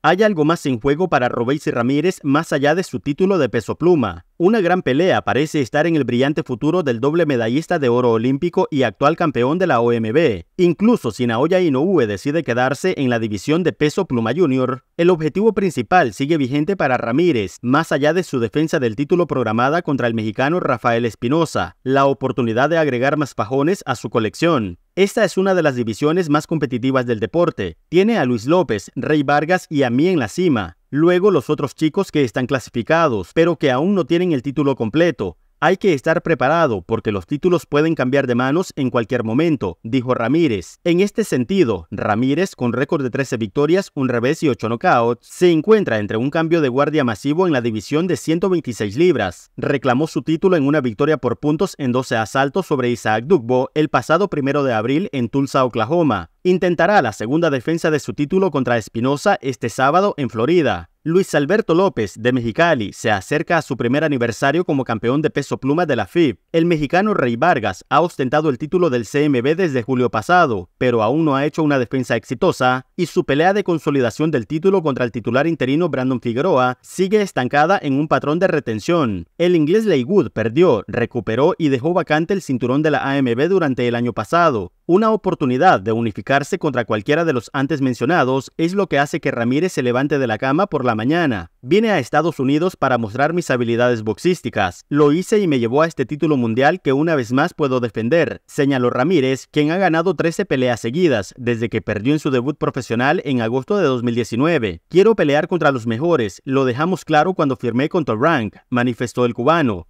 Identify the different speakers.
Speaker 1: Hay algo más en juego para Robéis y Ramírez
Speaker 2: más allá de su título de peso pluma. Una gran pelea parece estar en el brillante futuro del doble medallista de oro olímpico y actual campeón de la OMB. Incluso si Naoya Inoue decide quedarse en la división de peso pluma junior, el objetivo principal sigue vigente para Ramírez, más allá de su defensa del título programada contra el mexicano Rafael Espinosa, la oportunidad de agregar más fajones a su colección. Esta es una de las divisiones más competitivas del deporte. Tiene a Luis López, Rey Vargas y a mí en la cima. Luego los otros chicos que están clasificados, pero que aún no tienen el título completo. Hay que estar preparado porque los títulos pueden cambiar de manos en cualquier momento, dijo Ramírez. En este sentido, Ramírez, con récord de 13 victorias, un revés y 8 knockouts, se encuentra entre un cambio de guardia masivo en la división de 126 libras. Reclamó su título en una victoria por puntos en 12 asaltos sobre Isaac Dugbo el pasado primero de abril en Tulsa, Oklahoma. Intentará la segunda defensa de su título contra Espinosa este sábado en Florida. Luis Alberto López, de Mexicali, se acerca a su primer aniversario como campeón de peso pluma de la FIB. El mexicano Rey Vargas ha ostentado el título del CMB desde julio pasado, pero aún no ha hecho una defensa exitosa, y su pelea de consolidación del título contra el titular interino Brandon Figueroa sigue estancada en un patrón de retención. El inglés Wood perdió, recuperó y dejó vacante el cinturón de la AMB durante el año pasado, una oportunidad de unificarse contra cualquiera de los antes mencionados es lo que hace que Ramírez se levante de la cama por la mañana. Vine a Estados Unidos para mostrar mis habilidades boxísticas. Lo hice y me llevó a este título mundial que una vez más puedo defender, señaló Ramírez, quien ha ganado 13 peleas seguidas desde que perdió en su debut profesional en agosto de 2019. Quiero pelear contra los mejores, lo dejamos claro
Speaker 1: cuando firmé contra Rank, manifestó el cubano.